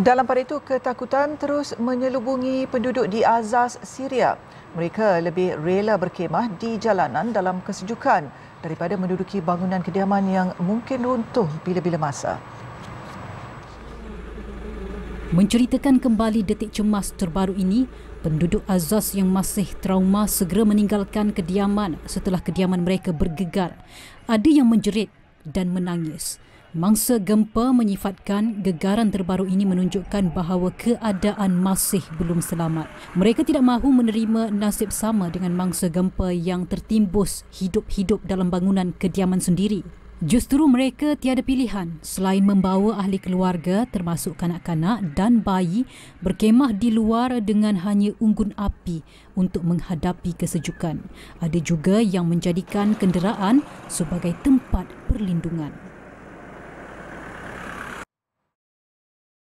Dalam pada itu, ketakutan terus menyelubungi penduduk di Azaz, Syria. Mereka lebih rela berkemah di jalanan dalam kesejukan daripada menduduki bangunan kediaman yang mungkin runtuh bila-bila masa. Menceritakan kembali detik cemas terbaru ini, penduduk Azaz yang masih trauma segera meninggalkan kediaman setelah kediaman mereka bergegar. Ada yang menjerit dan menangis. Mangsa gempa menyifatkan gegaran terbaru ini menunjukkan bahawa keadaan masih belum selamat. Mereka tidak mahu menerima nasib sama dengan mangsa gempa yang tertimbus hidup-hidup dalam bangunan kediaman sendiri. Justru mereka tiada pilihan selain membawa ahli keluarga termasuk kanak-kanak dan bayi berkemah di luar dengan hanya unggun api untuk menghadapi kesejukan. Ada juga yang menjadikan kenderaan sebagai tempat perlindungan.